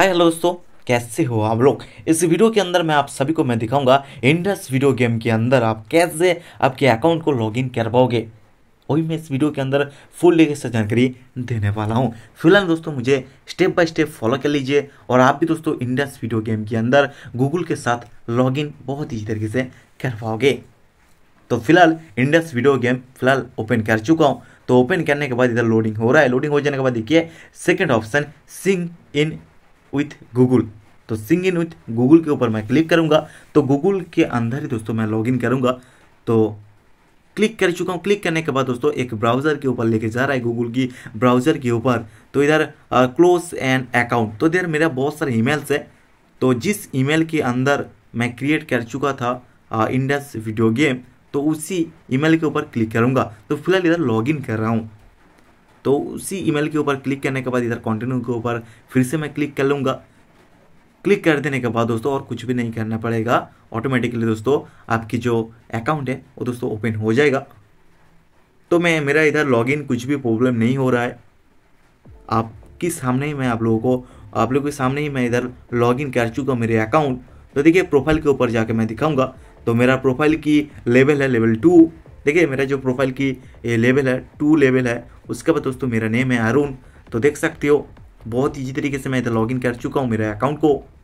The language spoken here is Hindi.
हाय हेलो दोस्तों कैसे हो आप लोग इस वीडियो के अंदर मैं आप सभी को मैं दिखाऊंगा इंडस वीडियो गेम के अंदर आप कैसे आपके अकाउंट को लॉगिन कर पाओगे वही मैं इस वीडियो के अंदर फुल लेके से जानकारी देने वाला हूँ फिलहाल दोस्तों मुझे स्टेप बाय स्टेप फॉलो कर लीजिए और आप भी दोस्तों इंडस वीडियो गेम के अंदर गूगल के साथ लॉगिन बहुत ही तरीके से कर पाओगे तो फिलहाल इंडस वीडियो गेम फिलहाल ओपन कर चुका हूँ तो ओपन करने के बाद इधर लोडिंग हो रहा है लोडिंग हो जाने के बाद देखिए सेकंड ऑप्शन सिंग इन विथ गूगल तो सिंग इन विथ गूगल के ऊपर मैं क्लिक करूंगा तो गूगल के अंदर ही दोस्तों मैं लॉग इन करूंगा तो क्लिक कर चुका हूँ क्लिक करने के बाद दोस्तों एक ब्राउज़र के ऊपर लेके जा रहा है गूगल की ब्राउज़र के ऊपर तो इधर क्लोज एंड अकाउंट तो इधर मेरा बहुत सारे ईमेल्स है तो जिस ईमेल के अंदर मैं क्रिएट कर चुका था इंडस वीडियो गेम तो उसी ईमेल के ऊपर क्लिक करूँगा तो फिलहाल इधर लॉगिन कर रहा हूँ तो उसी ईमेल के ऊपर क्लिक करने के बाद इधर कंटिन्यू के ऊपर फिर से मैं क्लिक कर लूँगा क्लिक कर देने के बाद दोस्तों और कुछ भी नहीं करना पड़ेगा ऑटोमेटिकली दोस्तों आपकी जो अकाउंट है वो दोस्तों ओपन हो जाएगा तो मैं मेरा इधर लॉगिन कुछ भी प्रॉब्लम नहीं हो रहा है आपके सामने ही मैं आप लोगों को आप लोगों के सामने ही मैं इधर लॉगिन कर चुका हूँ मेरे अकाउंट तो देखिए प्रोफाइल के ऊपर जाके मैं दिखाऊंगा तो मेरा प्रोफाइल की लेवल है लेवल टू देखिए मेरा जो प्रोफाइल की लेवल है टू लेवल है उसके बाद दोस्तों मेरा नेम है अरुण तो देख सकते हो बहुत ईजी तरीके से मैं इधर लॉगिन कर चुका हूँ मेरे अकाउंट को